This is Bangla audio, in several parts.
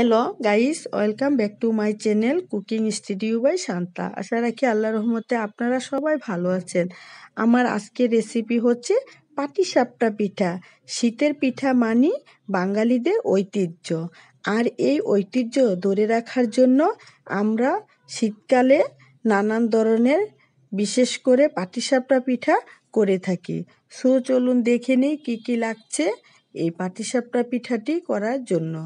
hello guys welcome back to my channel cooking studio by Shanta আশা রাখি আল্লাহ রহমতে আপনারা সবাই ভালো আছেন আমার আজকের রেসিপি হচ্ছে পাটিসাপটা পিঠা শীতের পিঠা মানি বাঙালিদের ঐতিহ্য আর এই ঐতিহ্য ধরে রাখার জন্য আমরা শীতকালে নানান ধরনের বিশেষ করে পাটিসাপটা পিঠা করে থাকি সো চলুন দেখে নিই কী কী লাগছে এই পাটিসাপটা পিঠাটি করার জন্য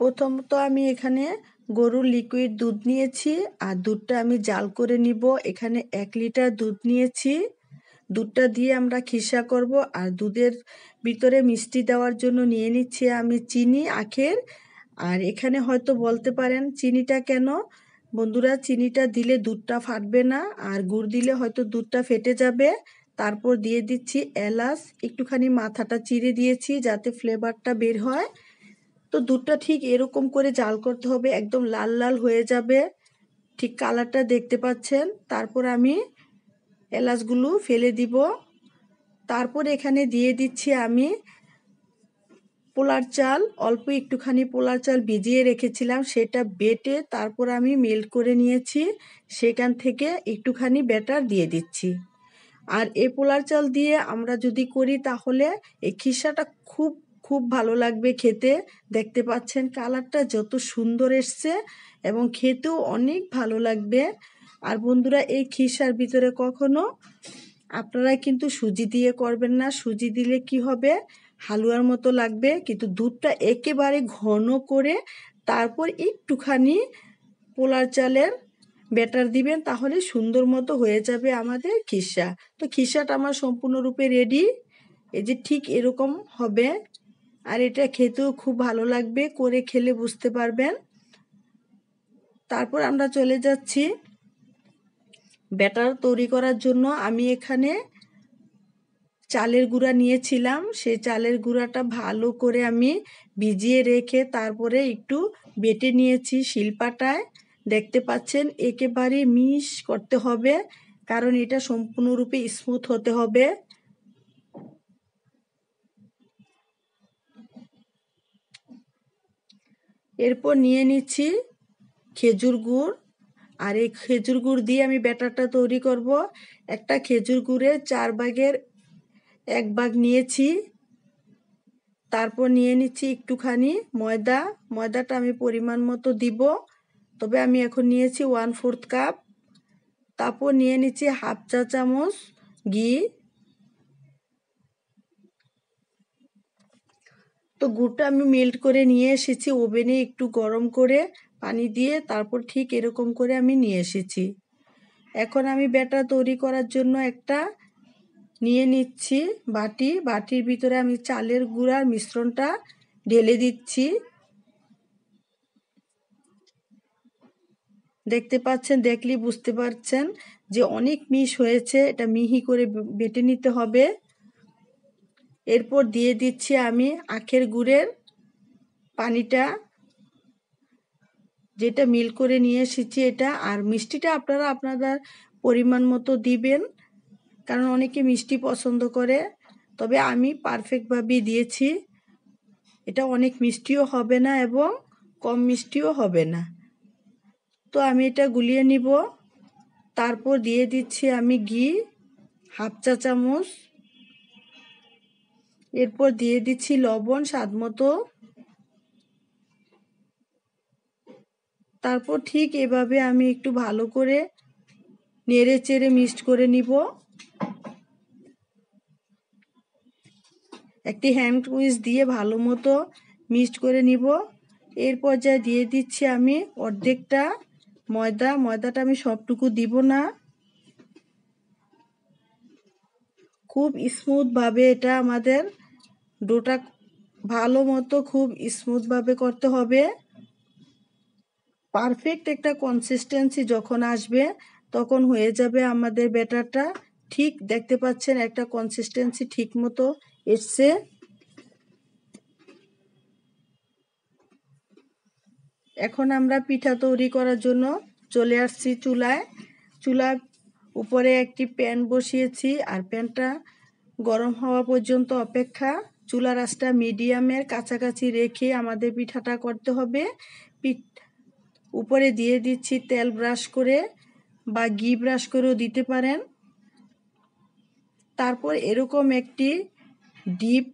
প্রথমত আমি এখানে গরুর লিকুইড দুধ নিয়েছি আর দুধটা আমি জাল করে নিব এখানে এক লিটার দুধ নিয়েছি দুধটা দিয়ে আমরা খিসা করব আর দুধের ভিতরে মিষ্টি দেওয়ার জন্য নিয়ে নিচ্ছি আমি চিনি আখের আর এখানে হয়তো বলতে পারেন চিনিটা কেন বন্ধুরা চিনিটা দিলে দুধটা ফাটবে না আর গুড় দিলে হয়তো দুধটা ফেটে যাবে তারপর দিয়ে দিচ্ছি এলাচ একটুখানি মাথাটা চিড়ে দিয়েছি যাতে ফ্লেভারটা বের হয় তো দুধটা ঠিক এরকম করে জাল করতে হবে একদম লাল লাল হয়ে যাবে ঠিক কালারটা দেখতে পাচ্ছেন তারপর আমি এলাচগুলো ফেলে দিব তারপর এখানে দিয়ে দিচ্ছি আমি পোলার চাল অল্প একটুখানি পোলার চাল ভিজিয়ে রেখেছিলাম সেটা বেটে তারপর আমি মেল্ট করে নিয়েছি সেখান থেকে একটুখানি ব্যাটার দিয়ে দিচ্ছি আর এ পোলার চাল দিয়ে আমরা যদি করি তাহলে এই খিসাটা খুব খুব ভালো লাগবে খেতে দেখতে পাচ্ছেন কালারটা যত সুন্দর এসছে এবং খেতেও অনেক ভালো লাগবে আর বন্ধুরা এই খিসার ভিতরে কখনো আপনারা কিন্তু সুজি দিয়ে করবেন না সুজি দিলে কি হবে হালুয়ার মতো লাগবে কিন্তু দুধটা একেবারে ঘন করে তারপর একটুখানি পোলার চালের ব্যাটার দিবেন তাহলে সুন্দর মতো হয়ে যাবে আমাদের খিসা তো খিসাটা আমার সম্পূর্ণরূপে রেডি এই যে ঠিক এরকম হবে আর এটা খেতেও খুব ভালো লাগবে করে খেলে বুঝতে পারবেন তারপর আমরা চলে যাচ্ছি ব্যাটার তৈরি করার জন্য আমি এখানে চালের গুঁড়া নিয়েছিলাম সেই চালের গুঁড়াটা ভালো করে আমি ভিজিয়ে রেখে তারপরে একটু বেটে নিয়েছি শিল্পাটায় দেখতে পাচ্ছেন একেবারে মিশ করতে হবে কারণ এটা সম্পূর্ণরূপে স্মুথ হতে হবে এরপর নিয়ে নিচ্ছি খেজুর গুড় আর এই খেজুর গুড় দিয়ে আমি ব্যাটারটা তৈরি করব একটা খেজুর গুড়ে চার ভাগের এক ভাগ নিয়েছি তারপর নিয়ে নিচ্ছি একটুখানি ময়দা ময়দাটা আমি পরিমাণ মতো দিব তবে আমি এখন নিয়েছি ওয়ান ফোর্থ কাপ তারপর নিয়ে নিচ্ছি হাফ চা চামচ ঘি তো গুড়টা আমি মেল্ট করে নিয়ে এসেছি ওভেনে একটু গরম করে পানি দিয়ে তারপর ঠিক এরকম করে আমি নিয়ে এসেছি এখন আমি ব্যাটার তৈরি করার জন্য একটা নিয়ে নিচ্ছি বাটি বাটির ভিতরে আমি চালের গুঁড়ার মিশ্রণটা ঢেলে দিচ্ছি দেখতে পাচ্ছেন দেখলি বুঝতে পারছেন যে অনেক মিশ হয়েছে এটা মিহি করে বেটে নিতে হবে এরপর দিয়ে দিচ্ছি আমি আখের গুড়ের পানিটা যেটা মিল করে নিয়ে এসেছি এটা আর মিষ্টিটা আপনারা আপনাদের পরিমাণ মতো দিবেন কারণ অনেকে মিষ্টি পছন্দ করে তবে আমি পারফেক্টভাবেই দিয়েছি এটা অনেক মিষ্টিও হবে না এবং কম মিষ্টিও হবে না তো আমি এটা গুলিয়ে নিব তারপর দিয়ে দিচ্ছি আমি ঘি হাফ চা চামচ এরপর দিয়ে দিচ্ছি লবণ স্বাদ মতো তারপর ঠিক এভাবে আমি একটু ভালো করে নেড়ে চেড়ে মিক্সড করে নিব একটি হ্যান্ড উইচ দিয়ে ভালো মতো মিক্সড করে নিব এর পর্যায়ে দিয়ে দিচ্ছি আমি অর্ধেকটা ময়দা ময়দাটা আমি সবটুকু দিব না খুব স্মুথভাবে এটা আমাদের ডোটা ভালো মতো খুব স্মুথভাবে করতে হবে পারফেক্ট একটা কনসিস্টেন্সি যখন আসবে তখন হয়ে যাবে আমাদের ব্যাটারটা ঠিক দেখতে পাচ্ছেন একটা কনসিস্টেন্সি ঠিক মতো এসছে এখন আমরা পিঠা তৈরি করার জন্য চলে আসছি চুলায় চুলা উপরে একটি প্যান বসিয়েছি আর প্যানটা গরম হওয়া পর্যন্ত অপেক্ষা চুলা রাসটা মিডিয়ামের কাছাকাছি রেখে আমাদের পিঠাটা করতে হবে পিঠ উপরে দিয়ে দিচ্ছি তেল ব্রাশ করে বা ঘি ব্রাশ করেও দিতে পারেন তারপর এরকম একটি ডিপ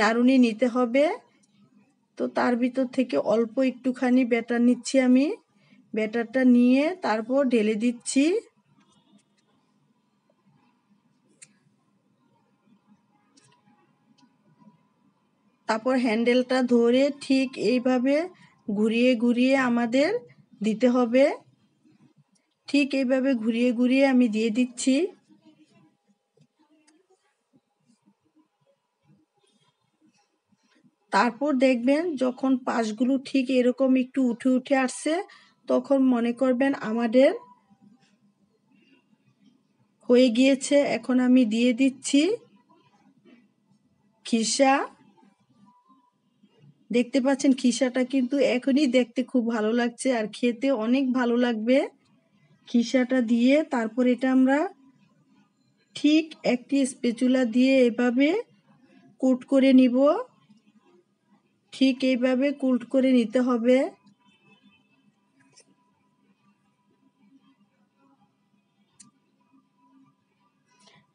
নারুনি নিতে হবে তো তার ভিতর থেকে অল্প একটুখানি ব্যাটার নিচ্ছি আমি ব্যাটারটা নিয়ে তারপর ঢেলে দিচ্ছি তারপর হ্যান্ডেলটা ধরে ঠিক এইভাবে ঘুরিয়ে ঘুরিয়ে আমাদের দিতে হবে ঠিক এইভাবে ঘুরিয়ে ঘুরিয়ে আমি দিয়ে দিচ্ছি তারপর দেখবেন যখন পাশগুলো ঠিক এরকম একটু উঠে উঠে আসছে তখন মনে করবেন আমাদের হয়ে গিয়েছে এখন আমি দিয়ে দিচ্ছি খিসা দেখতে পাচ্ছেন খিসাটা কিন্তু এখনই দেখতে খুব ভালো লাগছে আর খেতে অনেক ভালো লাগবে খিসাটা দিয়ে তারপর এটা আমরা ঠিক একটি স্পেচুলা দিয়ে এভাবে কোট করে নিব ঠিক এইভাবে কোল্ড করে নিতে হবে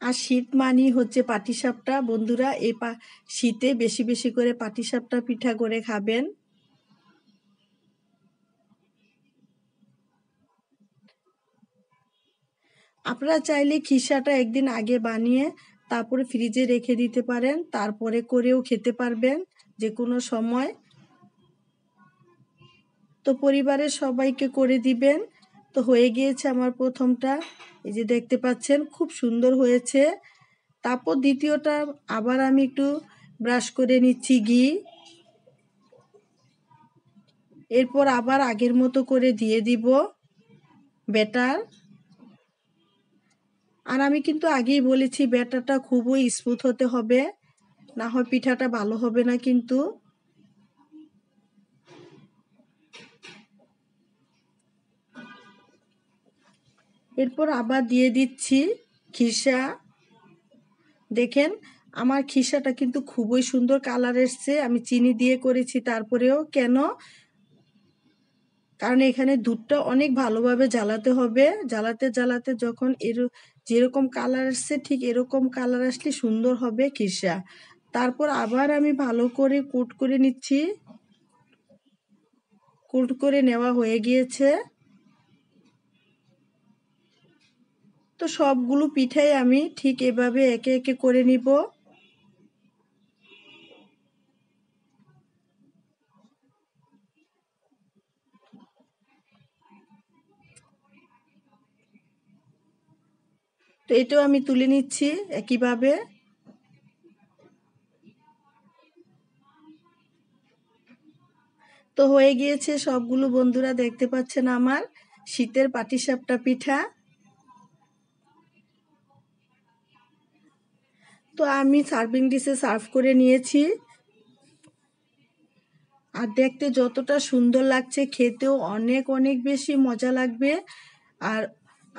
আর শীত মানি হচ্ছে পাটিসাপটা বন্ধুরা এই শীতে বেশি বেশি করে পাটিসাপটা পিঠা করে খাবেন আপনারা চাইলে খিসাটা একদিন আগে বানিয়ে তারপরে ফ্রিজে রেখে দিতে পারেন তারপরে করেও খেতে পারবেন যে কোনো সময় তো পরিবারের সবাইকে করে দিবেন তো হয়ে গিয়েছে আমার প্রথমটা এই যে দেখতে পাচ্ছেন খুব সুন্দর হয়েছে তারপর দ্বিতীয়টা আবার আমি একটু ব্রাশ করে নিচ্ছি ঘি এরপর আবার আগের মতো করে দিয়ে দিব ব্যাটার আর আমি কিন্তু আগেই বলেছি ব্যাটারটা খুবই স্মুথ হতে হবে না হয় পিঠাটা ভালো হবে না কিন্তু এরপর আবার দিয়ে দিচ্ছি খিসা দেখেন আমার খিসাটা কিন্তু খুবই সুন্দর কালার এসছে আমি চিনি দিয়ে করেছি তারপরেও কেন কারণ এখানে দুধটা অনেক ভালোভাবে জ্বালাতে হবে জ্বালাতে জ্বালাতে যখন এর যেরকম কালার আসছে ঠিক এরকম কালার আসলে সুন্দর হবে খিসা তারপর আবার আমি ভালো করে কুট করে নিচ্ছি কুট করে নেওয়া হয়ে গিয়েছে তো সবগুলো পিঠাই আমি ঠিক এভাবে একে একে করে নিব তো এটাও আমি তুলে নিচ্ছি একইভাবে তো হয়ে গিয়েছে সবগুলো বন্ধুরা দেখতে পাচ্ছেন আমার শীতের পাটিসাপটা পিঠা তো আমি সার্ভিং ডিশে সার্ভ করে নিয়েছি আর দেখতে যতটা সুন্দর লাগছে খেতেও অনেক অনেক বেশি মজা লাগবে আর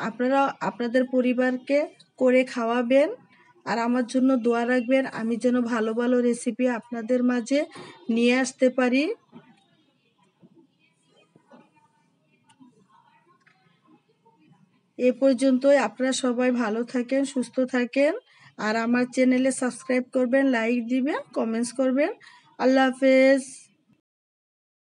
আপনারা আপনাদের পরিবারকে করে খাওয়াবেন আর আমার জন্য দোয়া রাখবেন আমি যেন ভালো ভালো রেসিপি আপনাদের মাঝে নিয়ে আসতে পারি এ পর্যন্তই আপনারা সবাই ভালো থাকেন সুস্থ থাকেন আর আমার চ্যানেলে সাবস্ক্রাইব করবেন লাইক দিবেন কমেন্টস করবেন আল্লাহ হাফেজ